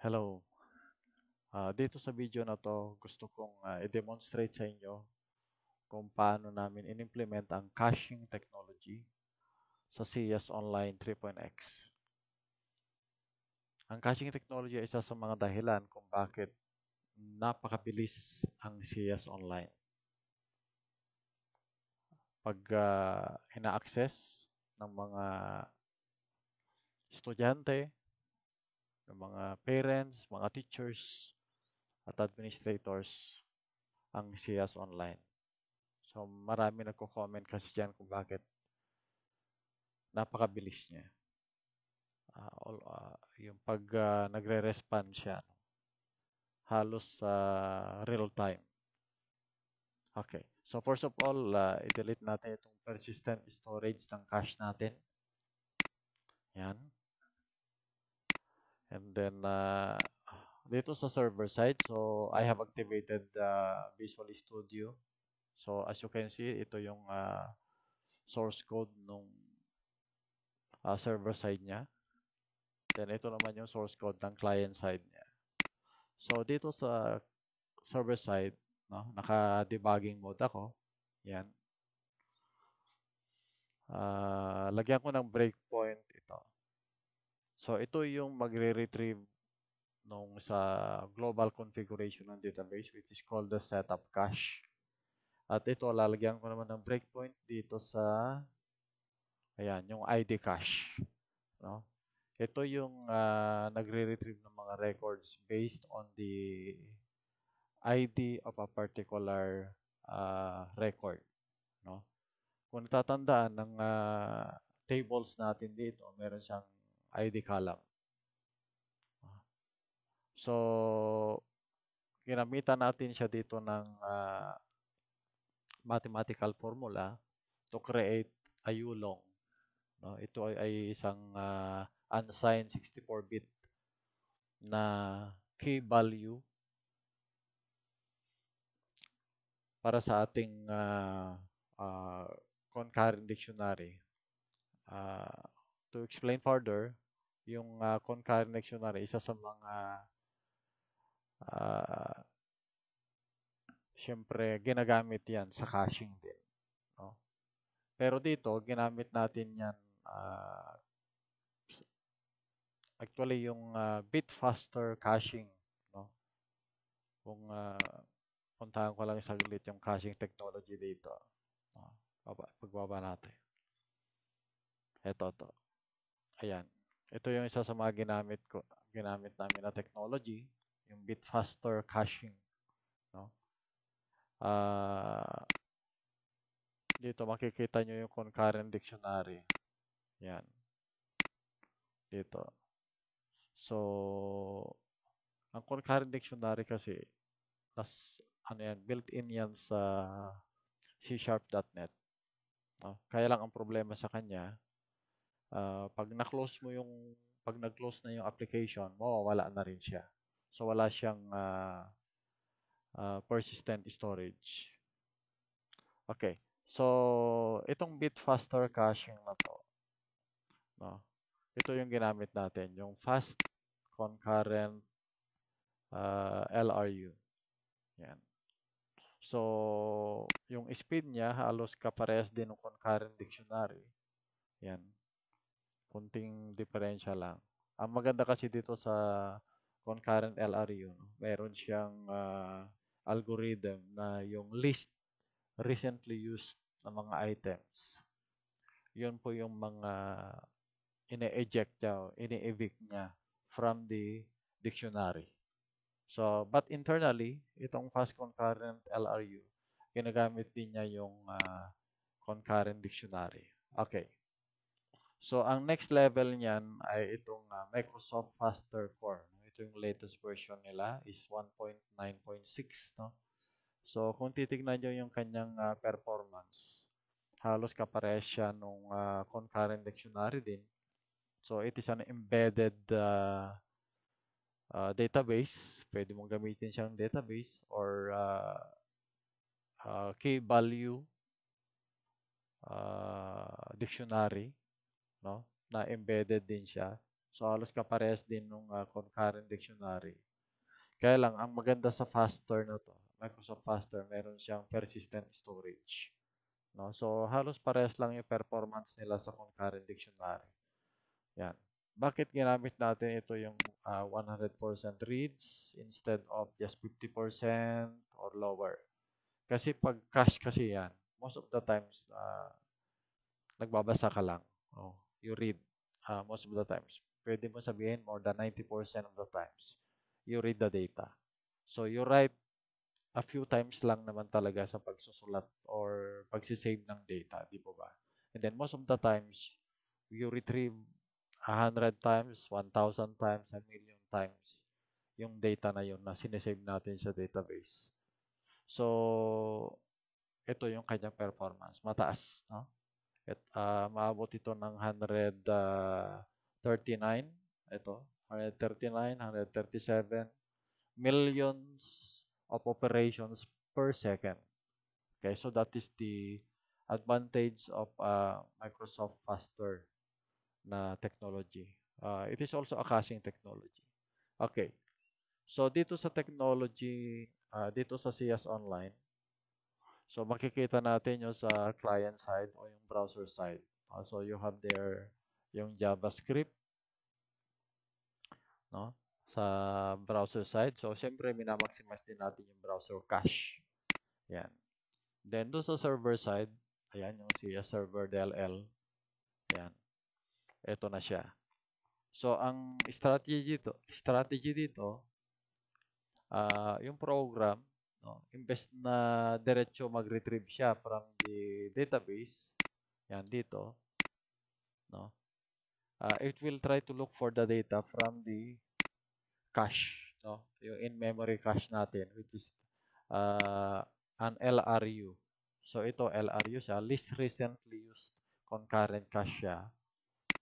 Hello. Uh, dito sa video na to, gusto kong uh, i-demonstrate sa inyo kung paano namin in-implement ang caching technology sa CS Online 3.x. Ang caching technology ay isa sa mga dahilan kung bakit napakabilis ang CS Online. Pag uh, ina-access ng mga estudyante, ng mga parents, mga teachers, at administrators ang CS online. So marami nagko-comment kasi dyan kung bakit napakabilis niya. Uh, all, uh, yung pag uh, nagre-respond siya no? halos uh, real time. Okay. So first of all, uh, i-delete natin itong persistent storage ng cache natin. Yan. And then, uh, dito sa server side, so I have activated uh, Visual Studio. So, as you can see, ito yung uh, source code nung uh, server side niya. Then, ito naman yung source code ng client side niya. So, dito sa server side, no, naka-debugging mode ako. Yan. Uh, lagyan ko ng breakpoint So ito yung magre-retrieve nung sa global configuration ng database which is called the setup cache. At ito, lalagyan ko naman ng breakpoint dito sa, ayan, yung ID cache. No? Ito yung uh, nagre-retrieve ng mga records based on the ID of a particular uh, record. No? Kung natatandaan ng uh, tables natin dito, meron siyang ID column. So, ginamitan natin siya dito ng uh, mathematical formula to create a u No, ito ay, ay isang uh, ah, unsigned 64-bit na key value para sa ating uh, uh, concurrent dictionary. Uh, to explain further, yung uh, ah, concurrent dictionary, isa sa mga uh, syempre, ginagamit yan sa caching din. No? Pero dito, ginamit natin yan uh, actually yung uh, bit faster caching no kung uh, puntahan ko lang saglit yung caching technology dito no? pagbaba natin eto to Ayan. Ito yung isa sa mga ginamit ko, ginamit namin na technology, yung bit faster caching, no? Uh, dito makikita nyo yung concurrent dictionary. Ayan. Dito. So, ang concurrent dictionary kasi nas ano yan, built-in yan sa c C#.net. No? Kaya lang ang problema sa kanya, uh, pag na-close mo yung pag nag-close na yung application, mawawala na rin siya. So wala siyang uh, uh, persistent storage. Okay. So itong bit faster caching na to. No. Ito yung ginamit natin, yung fast concurrent uh, LRU. Yan. So, yung speed niya halos kapares din ng concurrent dictionary. Yan. Kunting diferensya lang. Ang maganda kasi dito sa concurrent LRU, no? meron siyang uh, algorithm na yung list recently used na mga items. Yun po yung mga ine-eject niya, ine-evict niya from the dictionary. So, but internally, itong fast concurrent LRU, ginagamit din niya yung uh, concurrent dictionary. Okay. So, ang next level niyan ay itong uh, Microsoft Faster Core. Ito yung latest version nila is 1.9.6. No? So, kung titignan nyo yung kanyang uh, performance, halos kapares siya nung uh, concurrent dictionary din. So, it is an embedded uh, uh, database. Pwede mong gamitin siyang database or uh, uh, key value uh, dictionary no? Na embedded din siya. So halos kapares din nung uh, concurrent dictionary. Kaya lang, ang maganda sa Faster na to, Microsoft Faster, meron siyang persistent storage. No? So halos parehas lang yung performance nila sa concurrent dictionary. Yan. Bakit ginamit natin ito yung uh, ah, 100% reads instead of just 50% or lower? Kasi pag cash kasi yan, most of the times, uh, nagbabasa ka lang. Oh you read uh, most of the times. Pwede mo sabihin more than 90% of the times you read the data. So you write a few times lang naman talaga sa pagsusulat or pagsisave ng data, di po ba? And then most of the times, you retrieve 100 times, 1,000 times, a million times yung data na yun na sinesave natin sa database. So, ito yung kanyang performance. Mataas, no? At, uh, maabot ito ng 139. Ah, ito, 139, 137 millions of operations per second. Okay, so that is the advantage of uh, Microsoft faster na technology. Uh, it is also a caching technology. Okay. So, dito sa technology, uh, dito sa CS Online, So, makikita natin yung sa client side o yung browser side. Uh, so, you have there yung JavaScript no? sa browser side. So, syempre, minamaximize din natin yung browser cache. Yan. Then, doon sa server side, ayan yung siya server DLL. Yan. Ito na siya. So, ang strategy dito, strategy dito, uh, yung program, No? Imbes na diretso mag-retrieve siya from the database, yan dito, no? Uh, it will try to look for the data from the cache, no? Yung in-memory cache natin, which is uh, an LRU. So, ito LRU siya, least recently used concurrent cache siya,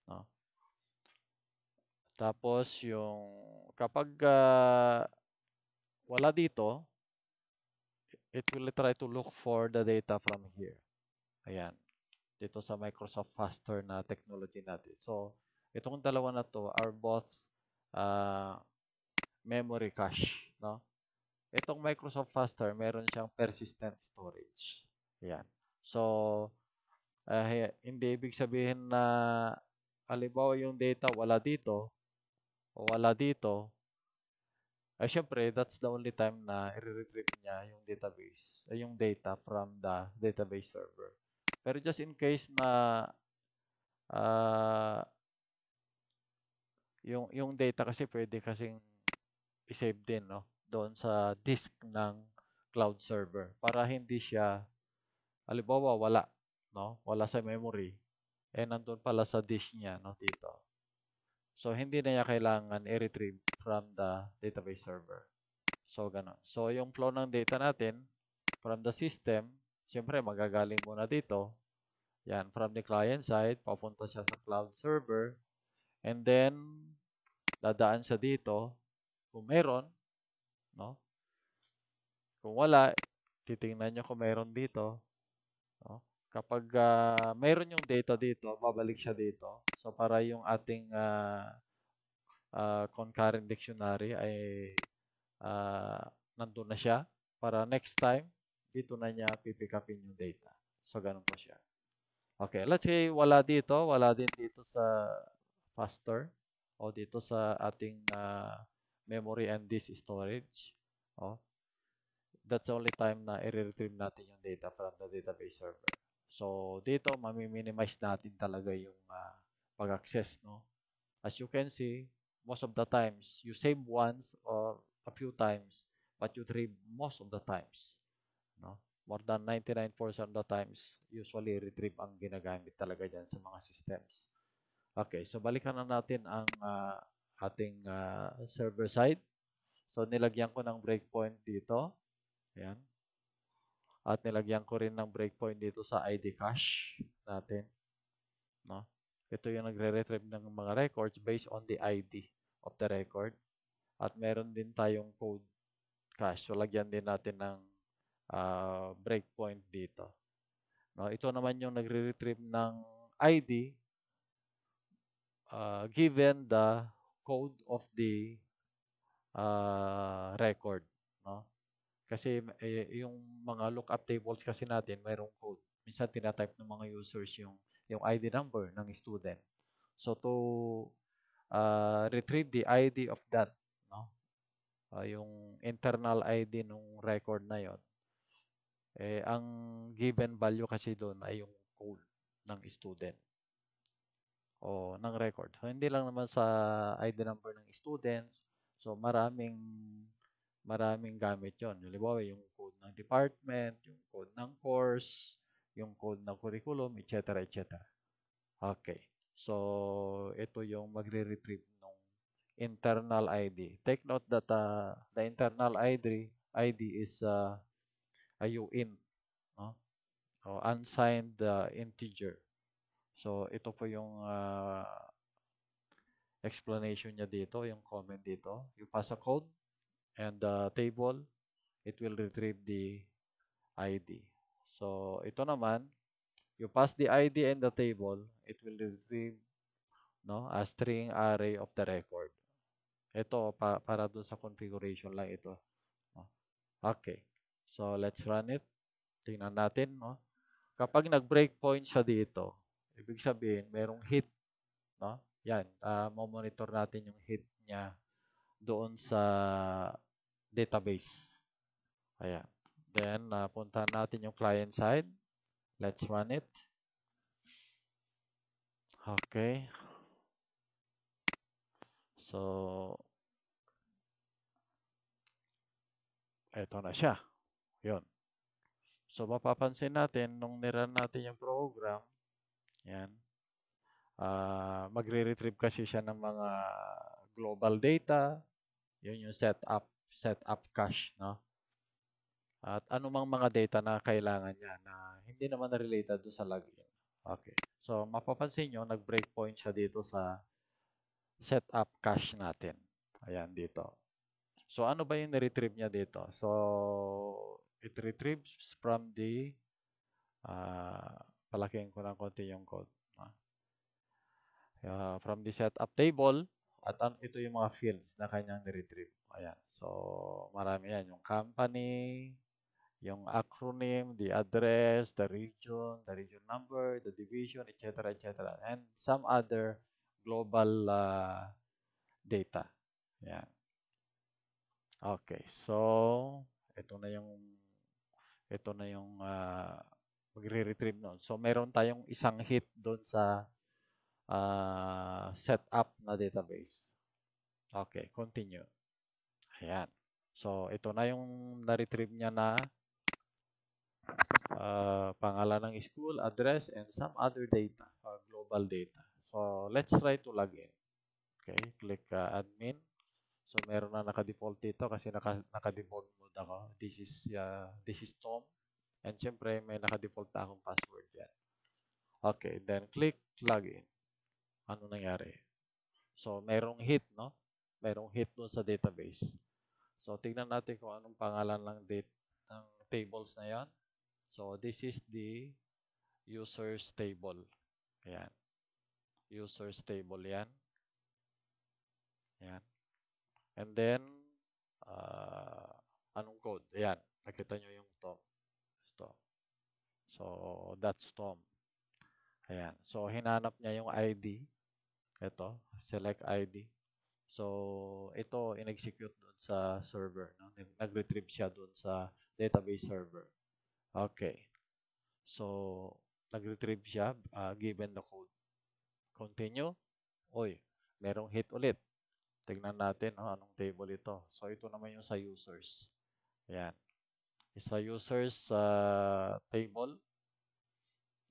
no? Tapos, yung kapag uh, wala dito, it will try to look for the data from here. Ayan. Dito sa Microsoft Faster na technology natin. So, itong dalawa na to are both uh, memory cache. No? Itong Microsoft Faster, meron siyang persistent storage. Ayan. So, uh, hindi ibig sabihin na halimbawa yung data wala dito, wala dito, ay syempre, that's the only time na i-retrieve niya yung database, ay yung data from the database server. Pero just in case na uh, yung yung data kasi pwede kasing i-save din no doon sa disk ng cloud server para hindi siya halimbawa wala no wala sa memory eh nandoon pala sa disk niya no dito So, hindi na niya kailangan i-retrieve from the database server. So, ganun. So, yung flow ng data natin from the system, siyempre magagaling muna dito. Yan, from the client side, papunta siya sa cloud server. And then, dadaan siya dito. Kung meron, no? Kung wala, titingnan nyo kung meron dito. No? kapag uh, ah, mayroon yung data dito, babalik siya dito. So, para yung ating uh, uh, concurrent dictionary ay uh, nandun na siya. Para next time, dito na niya pipick upin yung data. So, ganun po siya. Okay, let's say wala dito, wala din dito sa faster o dito sa ating uh, memory and disk storage. Oh, that's only time na i-retrieve natin yung data from the database server. So, dito, mami-minimize natin talaga yung uh, pag-access, no? As you can see, most of the times, you save once or a few times, but you retrieve most of the times, no? More than 99% of the times, usually retrieve ang ginagamit talaga diyan sa mga systems. Okay, so balikan na natin ang uh, ating uh, server side. So, nilagyan ko ng breakpoint dito. Ayan. At nilagyan ko rin ng breakpoint dito sa ID cache natin. No? Ito yung nagre-retrieve ng mga records based on the ID of the record. At meron din tayong code cache. So, lagyan din natin ng uh, breakpoint dito. No? Ito naman yung nagre-retrieve ng ID uh, ah, given the code of the uh, record. No? Kasi eh, yung mga lookup tables kasi natin, mayroong code. Minsan tinatype ng mga users yung, yung ID number ng student. So to uh, retrieve the ID of that, no? Uh, yung internal ID nung record na yon. Eh, ang given value kasi doon ay yung code ng student o ng record. So, hindi lang naman sa ID number ng students. So, maraming maraming gamit yon. Halimbawa, yung code ng department, yung code ng course, yung code ng curriculum, etc. etc. Okay. So, ito yung magre-retrieve ng internal ID. Take note that uh, the internal ID, ID is uh, a uint, no? o unsigned uh, integer. So, ito po yung uh, explanation niya dito, yung comment dito. You pass a code, and the table, it will retrieve the ID. So, ito naman, you pass the ID and the table, it will retrieve no, a string array of the record. Ito, pa para dun sa configuration lang ito. Okay. So, let's run it. Tingnan natin. No? Kapag nag-breakpoint siya dito, ibig sabihin, merong hit. No? Yan. Uh, ah, monitor natin yung hit niya doon sa database. Ayan. Then, uh, puntahan natin yung client side. Let's run it. Okay. So, eto na siya. Yun. So, mapapansin natin, nung niran natin yung program, yan, uh, magre-retrieve kasi siya ng mga global data, yun yung setup set up cache, no? At anumang mga data na kailangan niya na hindi naman related do sa login. Okay. So, mapapansin nyo, nag-breakpoint siya dito sa setup cache natin. Ayan, dito. So, ano ba yung retrieve niya dito? So, it retrieves from the uh, palakihin ko ng konti yung code. Uh, from the setup table, at ito yung mga fields na kanyang retrieve. Ayan. So, marami yan. Yung company, yung acronym, the address, the region, the region number, the division, etc., etc., and some other global uh, data. Yan. Okay. So, ito na yung ito na yung uh, magre-retrieve noon. So, meron tayong isang hit doon sa uh, setup na database. Okay, continue. Ayan. So, ito na yung na-retrieve niya na uh, pangalan ng school, address, and some other data, uh, global data. So, let's try to log in. Okay, click uh, admin. So, meron na naka-default dito kasi naka, naka-default mode ako. This is, uh, this is Tom. And syempre, may naka-default na akong password yan. Okay, then click login. Ano nangyari? So, merong hit, no? Merong hit doon sa database. So, tignan natin kung anong pangalan ng date ng tables na yan. So, this is the user's table. Ayan. User's table yan. Ayan. And then, uh, anong code? Ayan. Nakita nyo yung Tom. Tom. So, that's Tom. Ayan. So, hinanap niya yung ID. Ito. Select ID. So, ito, in-execute sa server. No? Nag-retrieve siya doon sa database server. Okay. So, nag-retrieve siya uh, given the code. Continue. Oy, merong hit ulit. Tignan natin oh, anong table ito. So, ito naman yung sa users. Ayan. Sa users uh, table.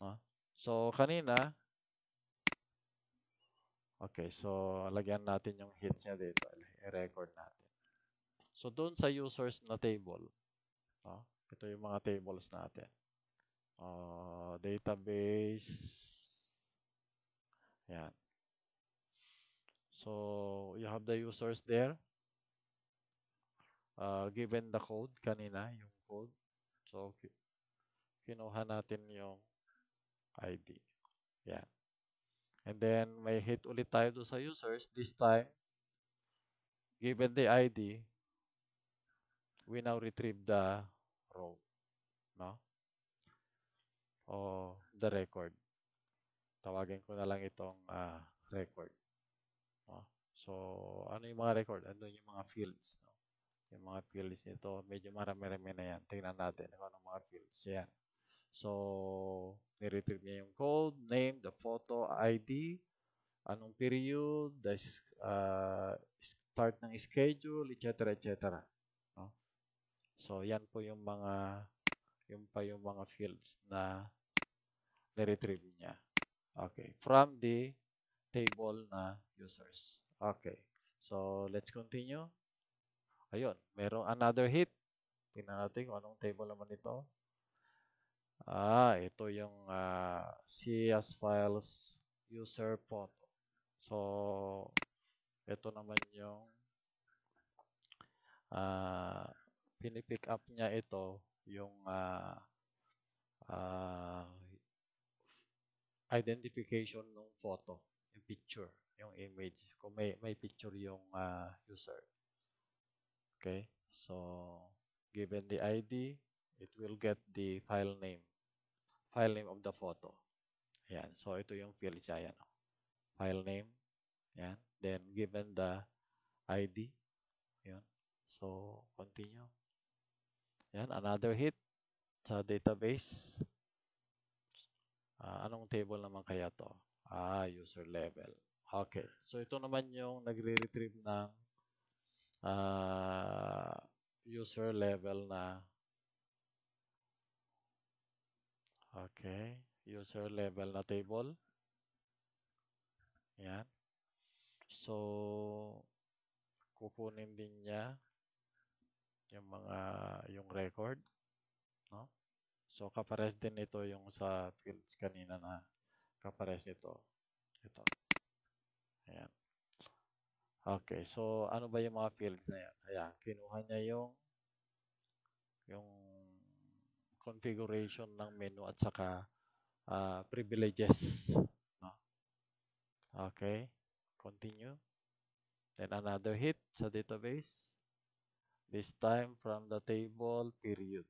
No? So, kanina, Okay, so lagyan natin yung hits niya dito. I-record natin. So, doon sa users na table, no? ito yung mga tables natin. Uh, database, yan. So, you have the users there. Uh, given the code kanina, yung code. So, kinuha natin yung ID. Yan. And then, may hit ulit tayo doon sa users. This time, given the ID, we now retrieve the row. No? O the record. Tawagin ko na lang itong uh, record. No? So, ano yung mga record? Ano yung mga fields? No? Yung mga fields nito, medyo marami-rami na yan. Tingnan natin kung ano mga fields. Yan. So, ni-retrieve niya yung code, name, the photo, ID, anong period, the uh, start ng schedule, etc. etc. So, yan po yung mga yung pa yung mga fields na na-retrieve niya. Okay. From the table na users. Okay. So, let's continue. Ayun. Merong another hit. Tingnan natin kung anong table naman ito. Ah, ito yung uh, ah, CS files user photo. So, ito naman yung uh, pinipick up niya ito yung uh, uh, identification ng photo, yung picture, yung image. Kung may, may picture yung uh, user. Okay? So, given the ID, it will get the file name. File name of the photo. Ayan. So, ito yung field siya. Ayan. Oh. File name. Ayan. Then, given the ID. Ayan. So, continue. Yan, another hit sa database. Uh, anong table naman kaya to? Ah, user level. Okay. So, ito naman yung nagre-retrieve ng uh, user level na Okay. User level na table. Yan. So, kukunin din niya yung mga yung record no so kapares din ito yung sa fields kanina na kapares ito ito ayan okay so ano ba yung mga fields na yan ayan kinuha niya yung yung configuration ng menu at saka uh, privileges no okay continue then another hit sa database This time from the table period.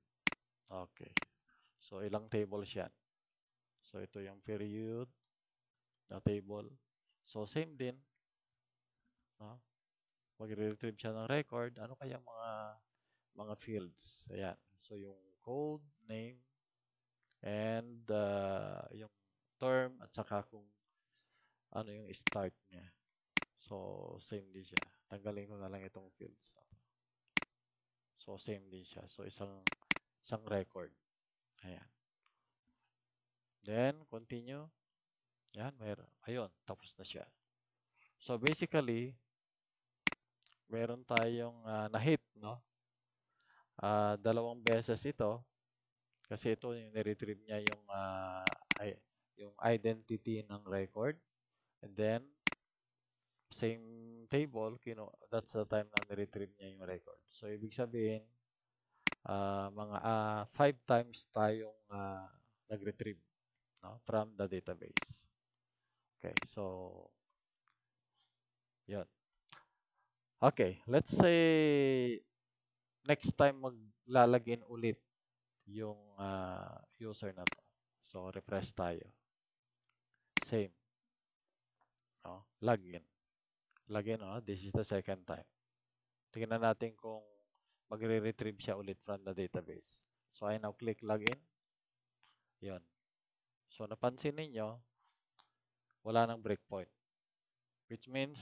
Okay. So, ilang tables yan? So, ito yung period na table. So, same din. No? Mag-retrieve siya ng record. Ano kaya mga mga fields? Ayan. So, yung code, name, and uh, yung term at saka kung ano yung start niya. So, same din siya. Tanggalin ko na lang itong fields. So, same din siya. So, isang, isang record. Ayan. Then, continue. Yan, meron. Ayun, tapos na siya. So, basically, meron tayong uh, na-hit, no? Uh, dalawang beses ito. Kasi ito, yung niretrieve niya yung, uh, yung identity ng record. And then, same table, kino, that's the time na retrieve niya yung record. So, ibig sabihin, uh, mga 5 uh, ah, times tayong uh, nag-retrieve no, from the database. Okay, so, yun. Okay, let's say next time maglalagin ulit yung uh, user na to. So, refresh tayo. Same. No? Login lagay no, this is the second time. Tingnan natin kung magre-retrieve siya ulit from the database. So, I now click login. Yun. So, napansin ninyo, wala nang breakpoint. Which means,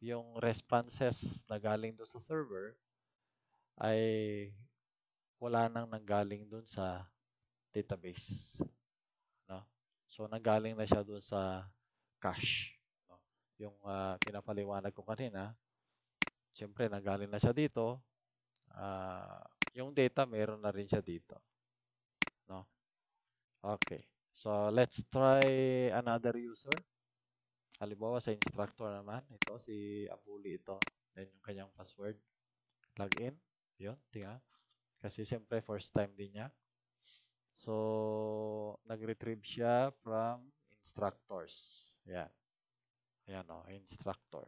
yung responses na galing doon sa server ay wala nang nanggaling doon sa database. No? So, nanggaling na siya doon sa cache yung uh, pinapaliwanag ko kanina, siyempre nagaling na siya dito, uh, yung data meron na rin siya dito. No? Okay. So, let's try another user. Halimbawa sa instructor naman, ito si Abuli ito. Then yung kanyang password. Login. Yun, tingnan. Kasi siyempre first time din niya. So, nag-retrieve siya from instructors. Yan. Yan o, oh, instructor.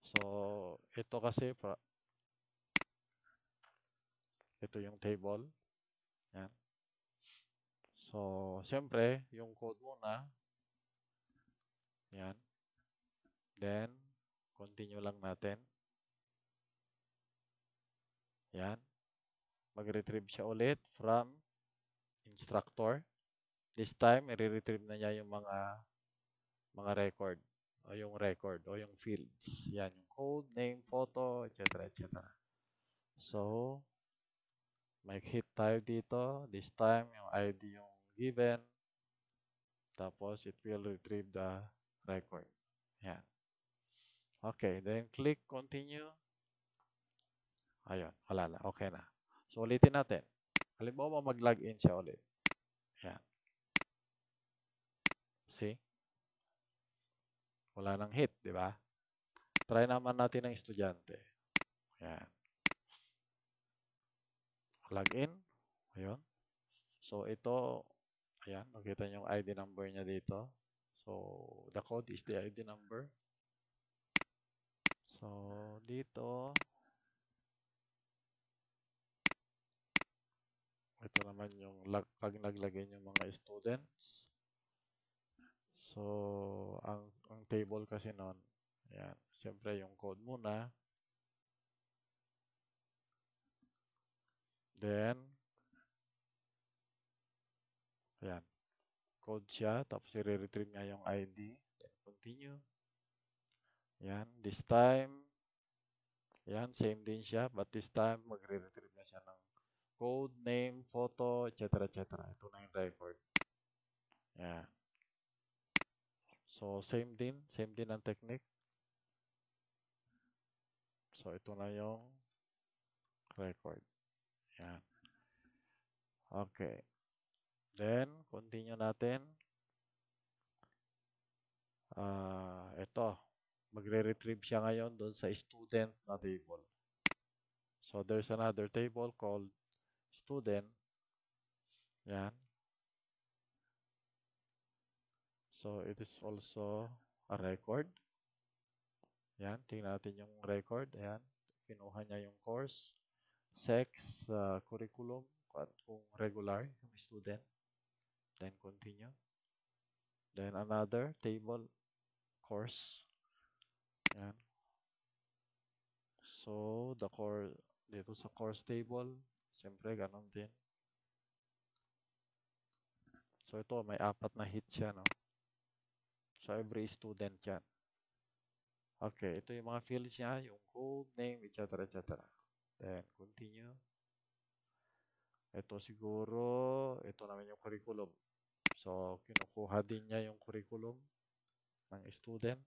So, ito kasi, ito yung table. Yan. So, siyempre, yung code muna. Yan. Then, continue lang natin. Yan. Mag-retrieve siya ulit from instructor. This time, i-retrieve na niya yung mga mga record o yung record o yung fields. Yan, yung code, name, photo, etc. etc. So, may hit tayo dito. This time, yung ID yung given. Tapos, it will retrieve the record. Yan. Okay, then click continue. Ayun, wala na. Okay na. So, ulitin natin. Halimbawa, mag-login siya ulit. Yan. See? Wala nang hit, di ba? Try naman natin ng estudyante. Ayan. in. Ayun. So, ito, ayan, makita niyo yung ID number niya dito. So, the code is the ID number. So, dito, ito naman yung log, pag naglagay yung mga students. So, ang, ang table kasi noon, ayan, syempre yung code muna. Then, ayan, code siya, tapos i-retrieve niya yung ID. continue. Yan, this time, yan, same din siya, but this time, magre-retrieve na siya ng code, name, photo, etc. etc. Ito na yung record. Yan. So, same din. Same din ang technique. So, ito na yung record. Yan. Okay. Then, continue natin. Uh, ito. Magre-retrieve siya ngayon doon sa student na table. So, there's another table called student. Yan. So, it is also a record. Ayan, tingnan natin yung record. Ayan, kinuha niya yung course, sex, uh, curriculum, at kung regular yung student. Then, continue. Then, another table, course. Ayan. So, the core, dito sa course table, siyempre, ganun din. So, ito, may apat na hit siya, no? Oh. So, every student yan. Okay, ito yung mga fields niya, yung code, name, etc. etc. Then, continue. Ito siguro, ito naman yung curriculum. So, kinukuha din niya yung curriculum ng student.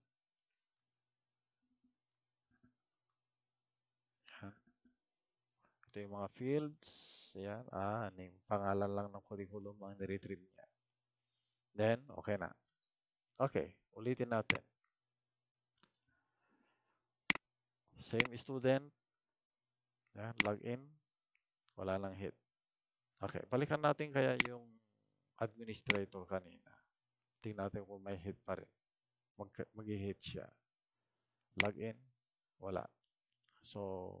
Yan. Ito yung mga fields. Yan. Ah, ano pangalan lang ng curriculum ang niretrieve niya. Then, okay na. Okay, ulitin natin. Same student. Yan, in. Wala lang hit. Okay, balikan natin kaya yung administrator kanina. Tingnan natin kung may hit pa rin. Mag, mag-hit siya. Log in. Wala. So,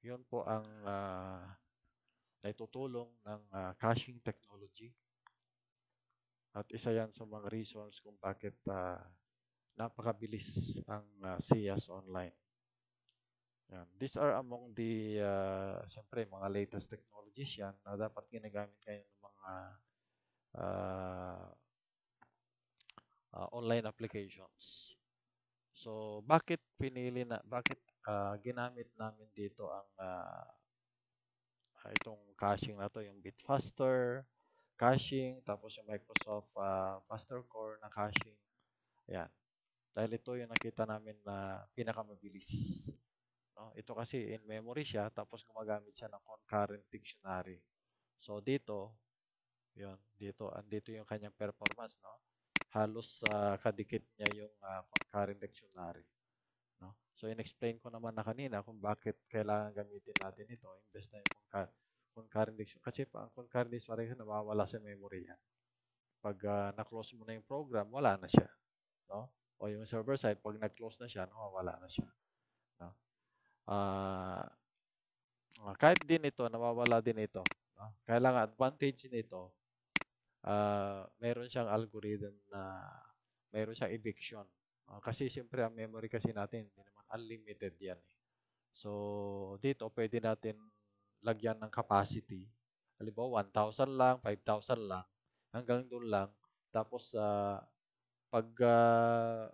yun po ang uh, naitutulong ng uh, caching technology at isa yan sa mga reasons kung bakit uh, napakabilis ang uh, SIAS online. Yan. These are among the, uh, siyempre, mga latest technologies yan na dapat ginagamit kayo ng mga uh, uh, online applications. So, bakit pinili na, bakit uh, ginamit namin dito ang uh, itong caching na to, yung Bitfaster, caching, tapos yung Microsoft uh, Master Core na caching. Ayan. Dahil ito yung nakita namin na pinakamabilis. No? Ito kasi in-memory siya, tapos gumagamit siya ng concurrent dictionary. So, dito, yun, dito, andito yung kanyang performance, no? Halos uh, kadikit niya yung uh, concurrent dictionary. No? So, in-explain ko naman na kanina kung bakit kailangan gamitin natin ito, imbes na yung concurrent concarenation. Kasi pa, ang concurrent diction nawawala sa memory yan. Pag uh, na-close mo na yung program, wala na siya. No? O yung server side, pag nag-close na siya, nawawala na siya. No? Uh, kahit din ito, nawawala din ito. No? Kailangan advantage nito, uh, meron siyang algorithm na meron siyang eviction. Uh, kasi siyempre ang memory kasi natin, hindi naman unlimited yan. Eh. So, dito pwede natin lagyan ng capacity. Halimbawa, 1,000 lang, 5,000 lang, hanggang doon lang. Tapos, uh, pag uh,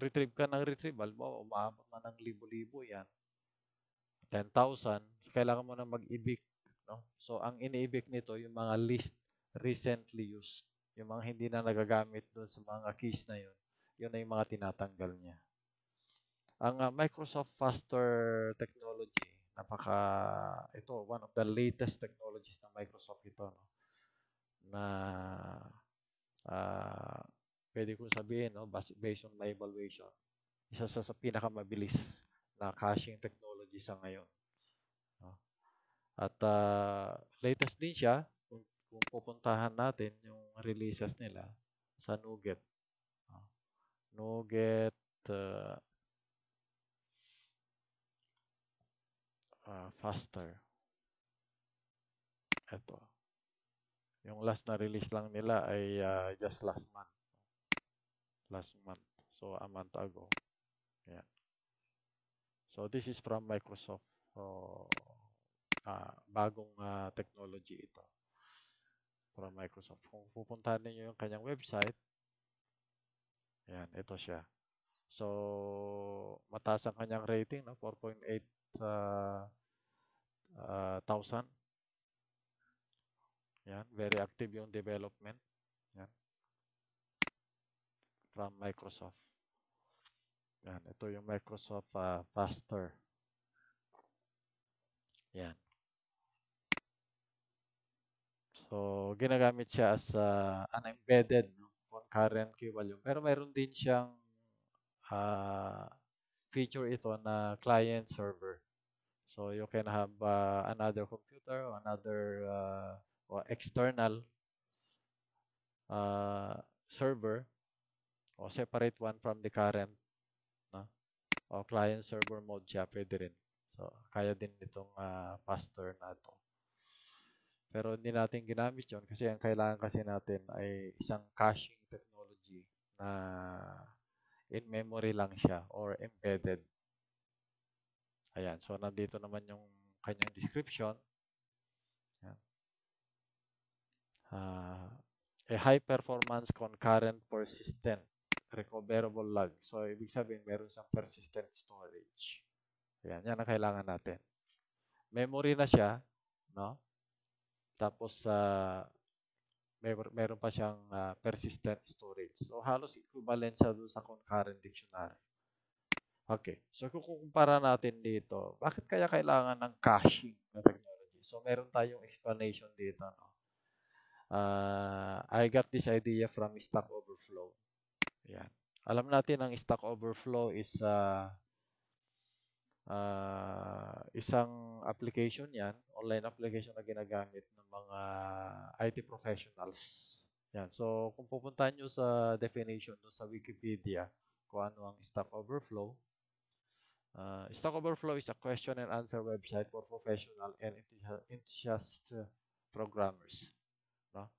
retrieve ka ng retrieve, halimbawa, umaabot na ng libo-libo yan, 10,000, kailangan mo na mag-ibig. No? So, ang iniibig nito, yung mga least recently used, yung mga hindi na nagagamit doon sa mga keys na yun, yun na yung mga tinatanggal niya. Ang uh, Microsoft Faster Technology, napaka ito one of the latest technologies ng Microsoft ito no na uh, pwede kong sabihin no based on my evaluation isa sa, sa pinakamabilis na caching technology sa ngayon no? at uh, latest din siya kung, kung pupuntahan natin yung releases nila sa Nuget no? Nuget uh, ah, uh, faster. Ito. Yung last na release lang nila ay uh, just last month. Last month. So, a month ago. Yeah. So, this is from Microsoft. So, uh, bagong uh, technology ito from Microsoft. Kung pupuntahan niyo yung kanyang website, yan, ito siya. So, mataas ang kanyang rating, no? 4.8 uh, uh, ah, 1000. Yan, very active yung development. Yan. From Microsoft. Yan, ito yung Microsoft uh, Faster. Yan. So, ginagamit siya as uh, an embedded no? concurrent key value. Pero mayroon din siyang uh, feature ito na client server. So you can have uh, another computer or another uh, or external uh, server or separate one from the current no? or client server mode siya pwede rin. So kaya din nitong uh, pastor na to. Pero hindi natin ginamit yon kasi ang kailangan kasi natin ay isang caching technology na in-memory lang siya or embedded. Ayan. So, nandito naman yung kanyang description. Ayan. Uh, a high performance concurrent persistent recoverable log. So, ibig sabihin, meron siyang persistent storage. Ayan. Yan ang kailangan natin. Memory na siya. No? Tapos, uh, may, meron pa siyang uh, persistent storage. So, halos equivalent siya doon sa concurrent dictionary. Okay. So, kung kukumpara natin dito, bakit kaya kailangan ng caching na technology? So, meron tayong explanation dito. No? Uh, I got this idea from Stack Overflow. Yan. Alam natin ang Stack Overflow is uh, uh, isang application yan, online application na ginagamit ng mga IT professionals. Yan. So, kung pupunta nyo sa definition doon sa Wikipedia, kung ano ang Stack Overflow, Uh, Stack Overflow is a question and answer website for professional and enthusiast uh, programmers. No?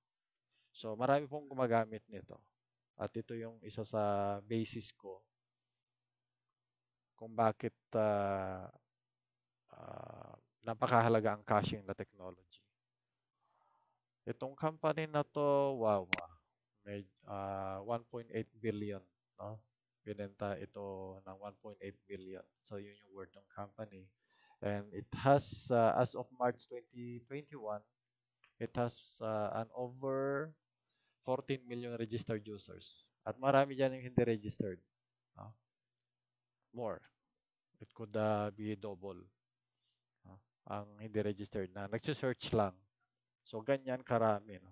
So, marami pong gumagamit nito. At ito yung isa sa basis ko kung bakit uh, uh, napakahalaga ang caching na technology. Itong company na to, wow, may uh, 1.8 billion, no? binenta ito ng 1.8 billion. So yun yung worth ng company. And it has, uh, as of March 2021, it has uh, an over 14 million registered users. At marami dyan yung hindi registered. Uh, more. It could uh, be double uh, ang hindi registered na nagsisearch lang. So, ganyan karami. No?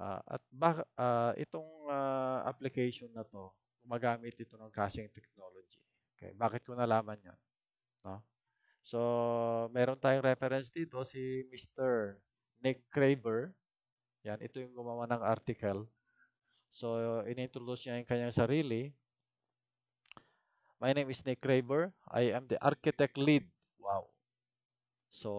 Uh, at bak uh, itong uh, application na to, gumagamit ito ng caching technology. Okay, bakit ko nalaman 'yan? No? So, meron tayong reference dito si Mr. Nick Craver. Yan, ito yung gumawa ng article. So, inintroduce niya yung kanyang sarili. My name is Nick Craver. I am the architect lead. Wow. So,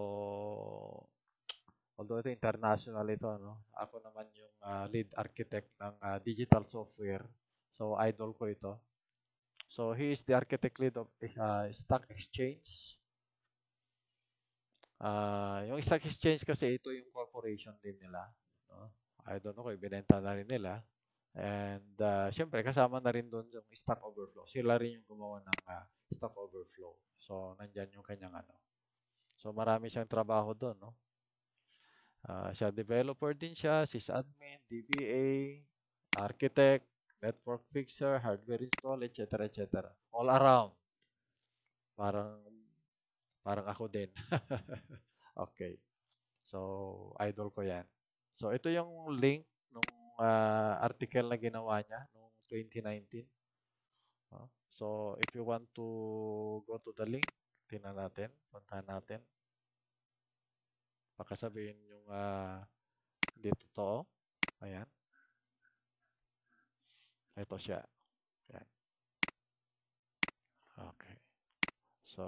although ito international ito, no? ako naman yung uh, lead architect ng uh, digital software So, idol ko ito. So, he is the architect lead of uh, Stock Exchange. Uh, yung Stock Exchange kasi ito yung corporation din nila. No? I don't know kung ibinenta na rin nila. And uh, syempre, kasama na rin doon yung Stack Overflow. Sila rin yung gumawa ng uh, Stack Overflow. So, nandyan yung kanyang ano. So, marami siyang trabaho doon, no? Uh, siya developer din siya, sysadmin, DBA, architect, network fixer, hardware install, etc. etc. All around. Parang, parang ako din. okay. So, idol ko yan. So, ito yung link nung uh, article na ginawa niya nung 2019. Uh, ah, so, if you want to go to the link, tingnan natin, puntahan natin. Pakasabihin yung uh, hindi totoo. Ayan. Ito siya. Yan. Okay. So,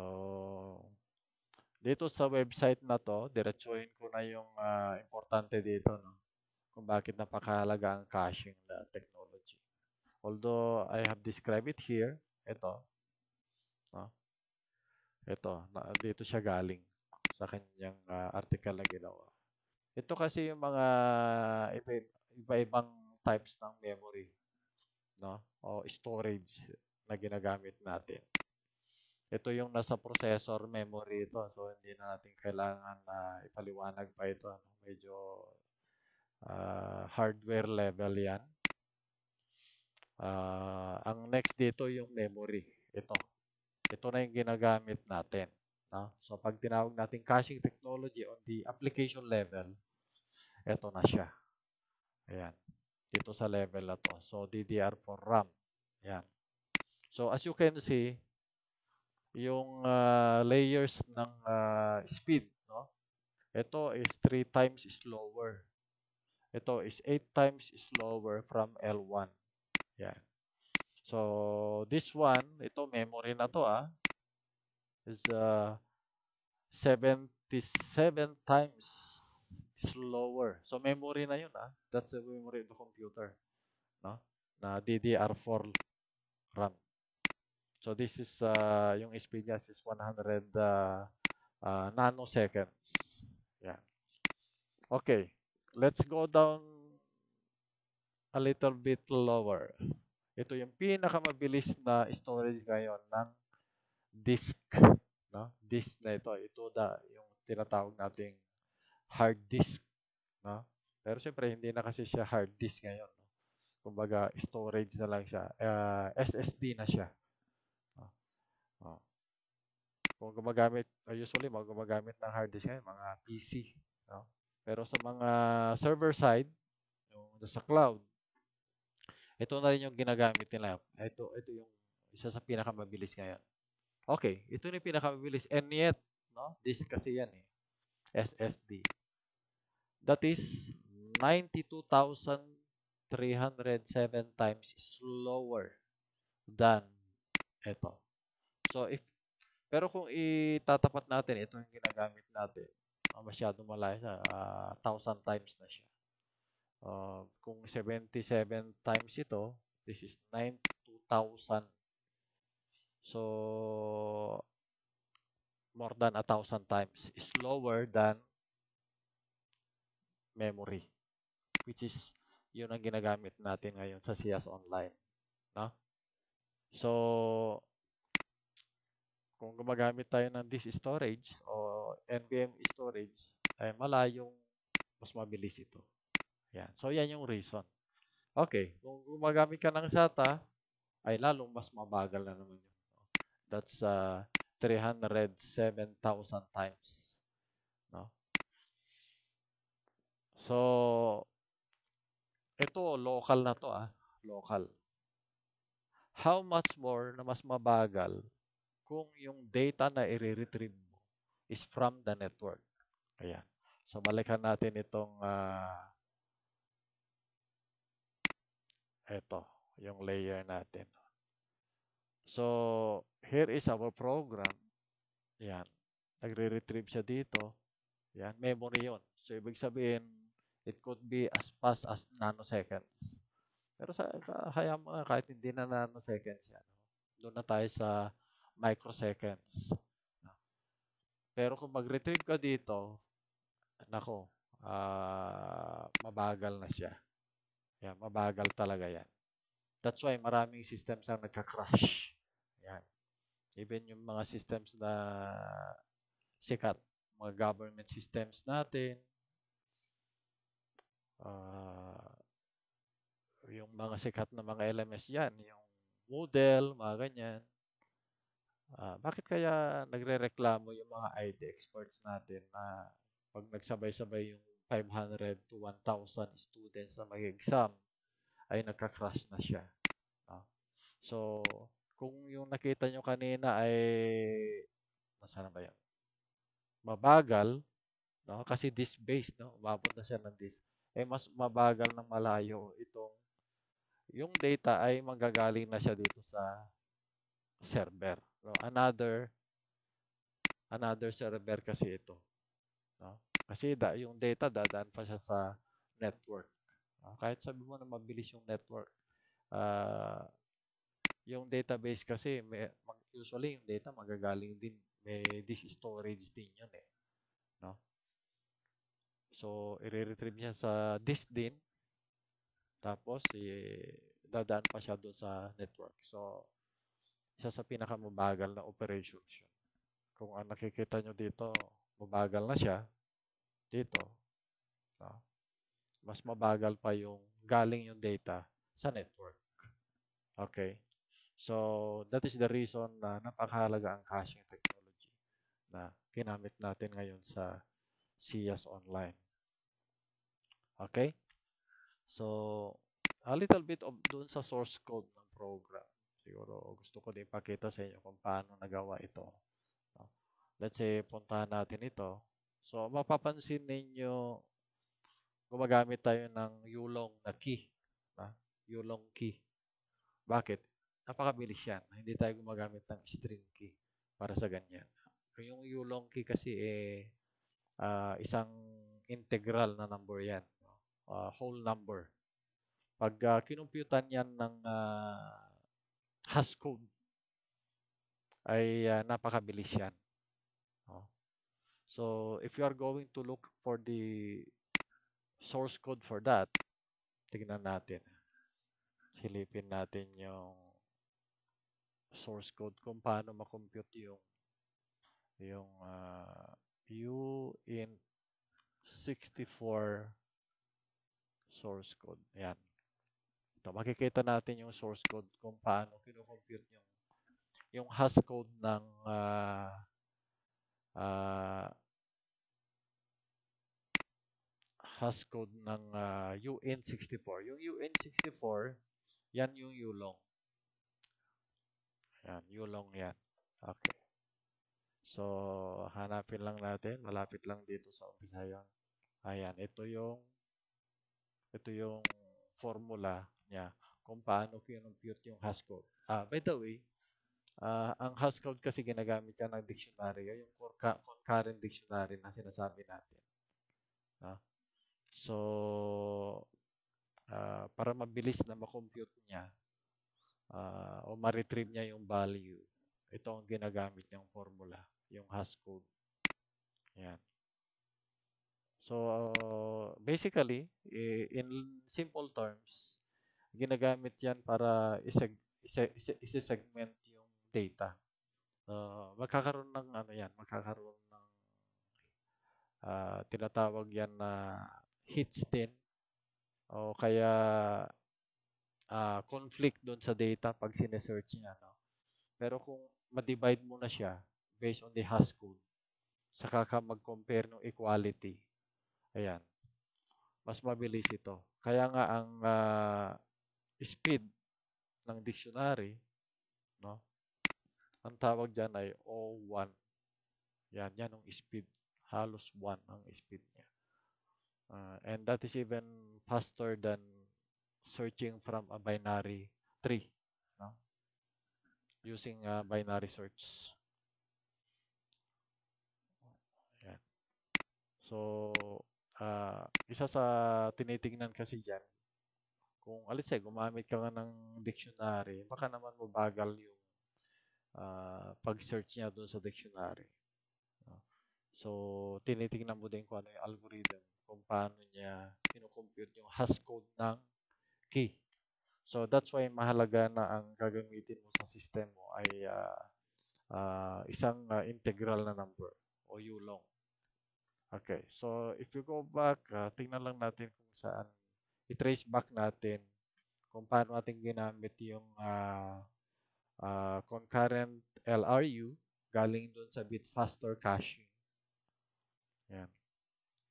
dito sa website na to, diretsuhin ko na yung uh, importante dito, no? Kung bakit napakahalaga ang caching na technology. Although, I have described it here. Ito. No? Ito. Na, dito siya galing sa kanyang uh, article na ginawa. Ito kasi yung mga iba-ibang types ng memory no? o storage na ginagamit natin. Ito yung nasa processor memory ito. So, hindi na natin kailangan na uh, ipaliwanag pa ito. Ano? Medyo uh, hardware level yan. Uh, ang next dito yung memory. Ito. Ito na yung ginagamit natin. No? So, pag tinawag natin caching technology on the application level, ito na siya. Ayan dito sa level na to. So, DDR4 RAM. Yan. So, as you can see, yung uh, layers ng uh, speed, no? Ito is 3 times slower. Ito is 8 times slower from L1. Yan. So, this one, ito memory na to, ah. Is uh, ah, 77 times slower. So memory na yun ah. That's the memory of the computer. No? Na DDR4 RAM. So this is uh, yung speed niya is 100 uh, uh, nanoseconds. Yeah. Okay. Let's go down a little bit lower. Ito yung pinakamabilis na storage ngayon ng disk. No? Disk na ito. Ito da, yung tinatawag nating hard disk. No? Pero syempre, hindi na kasi siya hard disk ngayon. No? Kumbaga, storage na lang siya. Uh, ah, SSD na siya. No? Ah, no. Ah. Kung gumagamit, usually, mga gumagamit ng hard disk ngayon, mga PC. No? Pero sa mga server side, yung sa cloud, ito na rin yung ginagamit nila. Ito, ito yung isa sa pinakamabilis ngayon. Okay, ito na yung pinakamabilis. And yet, no? Disk kasi yan eh. SSD. That is 92,307 times slower than ito. So, if, pero kung itatapat natin, ito yung ginagamit natin. Ah, masyado malayo sa Uh, 1,000 times na siya. Uh, kung 77 times ito, this is 92,000. So, more than a 1,000 times. Slower than memory which is yun ang ginagamit natin ngayon sa CS Online. No? So, kung gumagamit tayo ng disk storage o NVMe storage, ay malayong mas mabilis ito. Yan. So, yan yung reason. Okay. Kung gumagamit ka ng SATA, ay lalong mas mabagal na naman yun. That's uh, ah, 307,000 times So, ito, local na to ah. Local. How much more na mas mabagal kung yung data na i-retrieve mo is from the network. Ayan. So, balikan natin itong uh, ah, ito, yung layer natin. So, here is our program. Ayan. Nagre-retrieve siya dito. Ayan, memory yon So, ibig sabihin, It could be as fast as nanoseconds. Pero sa, haya mo na kahit hindi na nanoseconds yan. Doon na tayo sa microseconds. Pero kung mag-retrieve ka dito, nako, uh, ah, mabagal na siya. Yan, mabagal talaga yan. That's why maraming systems ang nagka-crash. Yan. Even yung mga systems na sikat, mga government systems natin, uh, yung mga sikat na mga LMS yan, yung model, mga ganyan. Uh, bakit kaya nagre-reklamo yung mga ID experts natin na pag nagsabay-sabay yung 500 to 1,000 students na mag-exam ay nagka-crash na siya. No? So, kung yung nakita nyo kanina ay nasaan ba yan? Mabagal, no? kasi this based no? umabot na siya ng this ay mas mabagal ng malayo itong yung data ay manggagaling na siya dito sa server. No? Another another server kasi ito. No? Kasi da, yung data dadaan pa siya sa network. No? Kahit sabi mo na mabilis yung network, uh, yung database kasi may, usually yung data magagaling din may disk storage din yun eh. So, i-retrieve niya sa disk din. Tapos, i-dadaan eh, pa siya doon sa network. So, isa sa pinakamabagal na operations yun. Kung ang nakikita nyo dito, mabagal na siya. Dito. No? Mas mabagal pa yung galing yung data sa network. Okay? So, that is the reason na napakahalaga ang caching technology na ginamit natin ngayon sa CS Online. Okay? So, a little bit of doon sa source code ng program. Siguro gusto ko din ipakita sa inyo kung paano nagawa ito. Let's say, puntahan natin ito. So, mapapansin ninyo, gumagamit tayo ng yulong na key. Na? Yulong key. Bakit? Napakabilis yan. Hindi tayo gumagamit ng string key para sa ganyan. Yung yulong key kasi, eh, uh, isang integral na number yan uh, whole number. Pag uh, kinumpyutan yan ng uh, ah, Haskell, ay uh, napakabilis yan. Oh. So, if you are going to look for the source code for that, tignan natin. Silipin natin yung source code kung paano makompute yung yung uh, U in 64 source code. Ayan. Ito, makikita natin yung source code kung paano kinocompute yung yung hash code ng uh, ah, uh, ah, hash code ng uh, ah, UN64. Yung UN64, yan yung Yulong. Yan, Yulong yan. Okay. So, hanapin lang natin. Malapit lang dito sa umpisa yun. Ayan, ito yung ito yung formula niya kung paano kinompute yung household. Ah, by the way, ah, ang household kasi ginagamit yan ng dictionary, ah, yung concurrent dictionary na sinasabi natin. Ah. So, ah, para mabilis na makompute niya ah, o ma-retrieve niya yung value, ito ang ginagamit niyang formula, yung household. Yan. So, basically, in simple terms, ginagamit yan para iseg segment yung data. Uh, magkakaroon ng ano yan, magkakaroon ng uh, tinatawag yan na hits din o kaya uh, conflict doon sa data pag sinesearch niya. No? Pero kung ma-divide mo na siya based on the hash saka ka mag-compare ng equality Ayan. Mas mabilis ito. Kaya nga ang uh, speed ng dictionary, no? Ang tawag diyan ay O1. Yan, yan ang speed. Halos 1 ang speed niya. Uh, and that is even faster than searching from a binary tree, no? Using uh, binary search. Ayan. So, uh, isa sa tinitingnan kasi dyan, kung alis eh, gumamit ka nga ng dictionary, baka naman mabagal yung uh, pag-search niya doon sa dictionary. So, tinitingnan mo din kung ano yung algorithm, kung paano niya kinukompute yung hash code ng key. So, that's why mahalaga na ang gagamitin mo sa system mo ay uh, uh, isang uh, integral na number o yulong. Okay, so if you go back, uh, tingnan lang natin kung saan, i-trace back natin kung paano ating ginamit yung uh, uh, concurrent LRU galing doon sa bit faster caching. Yan.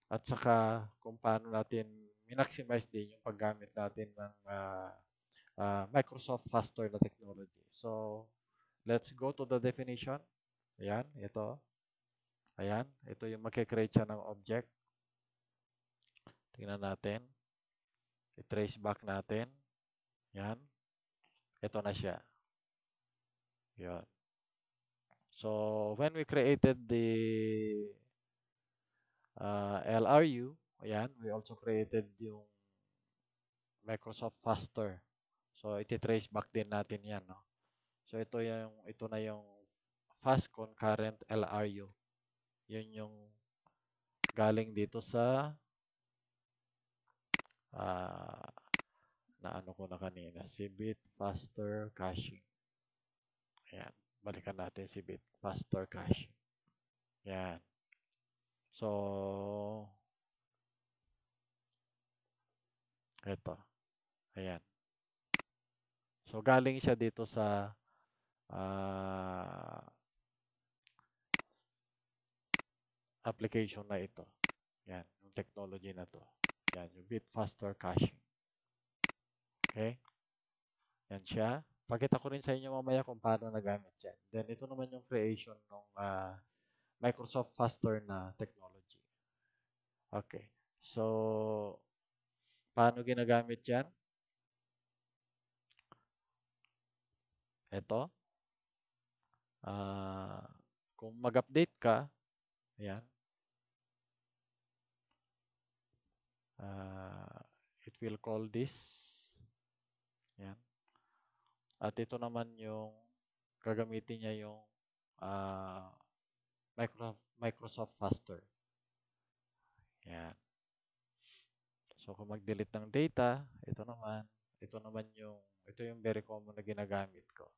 At saka kung paano natin minaximize din yung paggamit natin ng uh, uh, Microsoft faster na technology. So, let's go to the definition. Ayan, ito. Ayan, ito yung magkikreate siya ng object. Tingnan natin. I-trace back natin. Ayan. Ito na siya. Yan. So, when we created the uh, LRU, ayan, we also created yung Microsoft Faster. So, iti-trace back din natin yan. No? So, ito, yung, ito na yung Fast Concurrent LRU. Yun yung galing dito sa uh, na ano ko na kanina. Si bit faster caching. Ayan. Balikan natin si bit faster caching. Ayan. So, ito. Ayan. So, galing siya dito sa uh, application na ito. Yan, yung technology na to. Yan, yung bit faster caching. Okay? Yan siya. Pakita ko rin sa inyo mamaya kung paano nagamit yan. Then, ito naman yung creation ng uh, ah, Microsoft faster na technology. Okay. So, paano ginagamit yan? Ito. Uh, kung mag-update ka, ayan, uh, it will call this yan at ito naman yung gagamitin niya yung uh, ah, Microsoft, Microsoft Faster yan so kung mag-delete ng data ito naman ito naman yung ito yung very common na ginagamit ko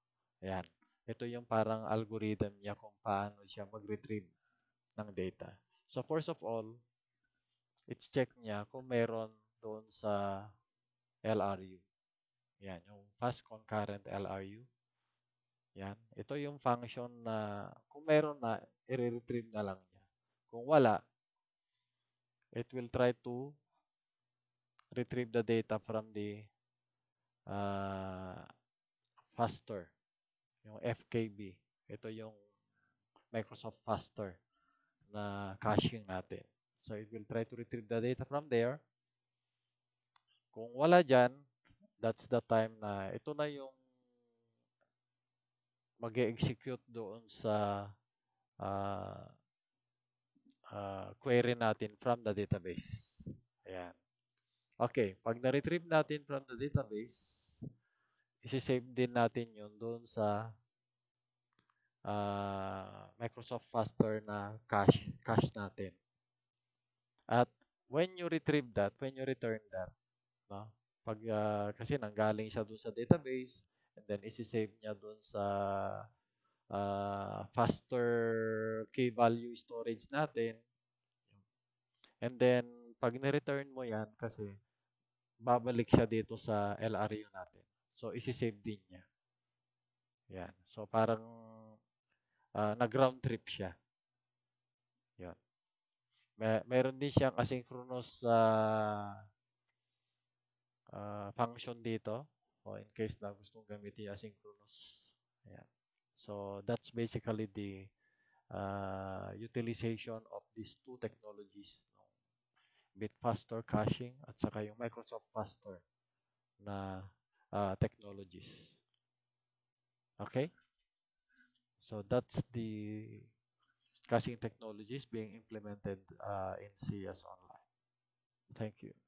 yan ito yung parang algorithm niya kung paano siya mag-retrieve ng data. So, first of all, i-check niya kung meron doon sa LRU. Yan, yung fast concurrent LRU. Yan. Ito yung function na kung meron na, i-retrieve na lang niya. Kung wala, it will try to retrieve the data from the uh, faster. Yung FKB. Ito yung Microsoft Faster na caching natin. So it will try to retrieve the data from there. Kung wala dyan, that's the time na ito na yung mag execute doon sa uh, uh, query natin from the database. Ayan. Okay, pag na-retrieve natin from the database, isi-save din natin yun doon sa uh, Microsoft Faster na cache, cache natin. At when you retrieve that, when you return that, no? Pag uh, kasi nanggaling siya doon sa database and then isi-save niya doon sa uh, faster key value storage natin. And then pag ni-return mo 'yan kasi babalik siya dito sa LRU natin. So isi-save din niya. Yan. So parang uh, nag-round trip siya. Yan. May, meron din siyang asynchronous uh, uh, function dito. O in case na gustong gamitin asynchronous. Ayan. So that's basically the uh, utilization of these two technologies. No? Bitfaster caching at saka yung Microsoft Faster na uh, technologies. Okay? So that's the caching technologies being implemented uh, in CS Online. Thank you.